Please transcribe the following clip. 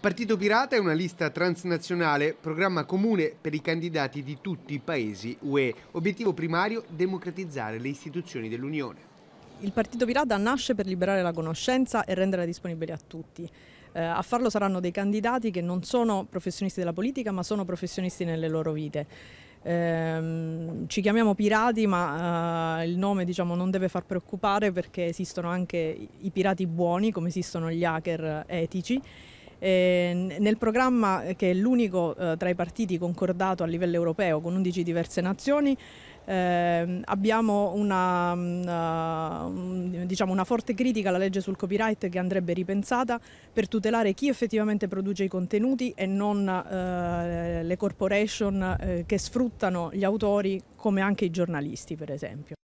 Il Partito Pirata è una lista transnazionale, programma comune per i candidati di tutti i paesi UE, obiettivo primario democratizzare le istituzioni dell'Unione. Il Partito Pirata nasce per liberare la conoscenza e renderla disponibile a tutti. Eh, a farlo saranno dei candidati che non sono professionisti della politica, ma sono professionisti nelle loro vite. Eh, ci chiamiamo pirati, ma eh, il nome diciamo, non deve far preoccupare perché esistono anche i pirati buoni, come esistono gli hacker etici. Eh, nel programma, eh, che è l'unico eh, tra i partiti concordato a livello europeo con 11 diverse nazioni, eh, abbiamo una, mm, eh, una, diciamo una, forte critica alla legge sul copyright che andrebbe ripensata per tutelare chi effettivamente produce i contenuti e non eh, le corporation eh, che sfruttano gli autori come anche i giornalisti per esempio.